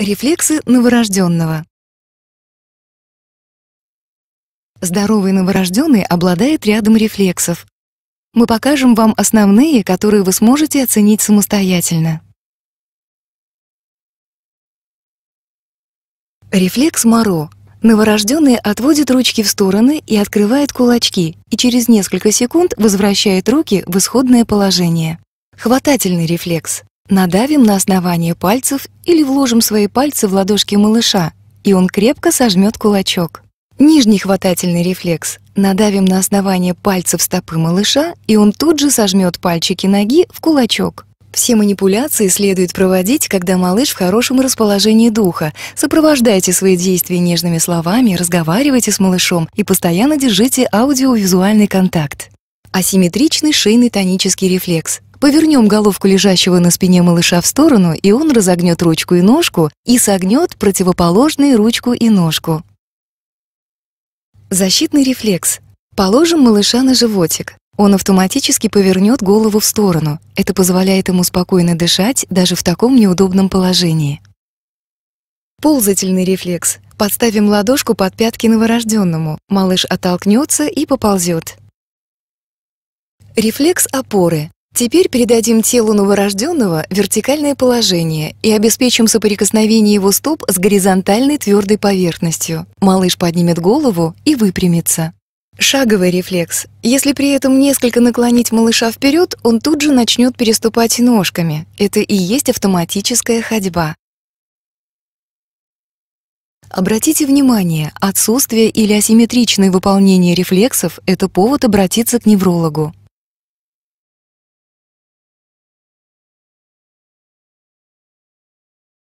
Рефлексы новорожденного. Здоровый новорожденный обладает рядом рефлексов. Мы покажем вам основные, которые вы сможете оценить самостоятельно. Рефлекс Моро. Новорожденный отводит ручки в стороны и открывает кулачки, и через несколько секунд возвращает руки в исходное положение. Хватательный рефлекс. Надавим на основание пальцев или вложим свои пальцы в ладошки малыша, и он крепко сожмет кулачок. Нижний хватательный рефлекс. Надавим на основание пальцев стопы малыша, и он тут же сожмет пальчики ноги в кулачок. Все манипуляции следует проводить, когда малыш в хорошем расположении духа. Сопровождайте свои действия нежными словами, разговаривайте с малышом и постоянно держите аудиовизуальный контакт. Асимметричный шейный тонический рефлекс. Повернем головку лежащего на спине малыша в сторону, и он разогнет ручку и ножку и согнет противоположные ручку и ножку. Защитный рефлекс. Положим малыша на животик. Он автоматически повернет голову в сторону. Это позволяет ему спокойно дышать даже в таком неудобном положении. Ползательный рефлекс. Подставим ладошку под пятки новорожденному. Малыш оттолкнется и поползет. Рефлекс опоры. Теперь передадим телу новорожденного вертикальное положение и обеспечим соприкосновение его стоп с горизонтальной твердой поверхностью. Малыш поднимет голову и выпрямится. Шаговый рефлекс. Если при этом несколько наклонить малыша вперед, он тут же начнет переступать ножками. Это и есть автоматическая ходьба. Обратите внимание, отсутствие или асимметричное выполнение рефлексов – это повод обратиться к неврологу.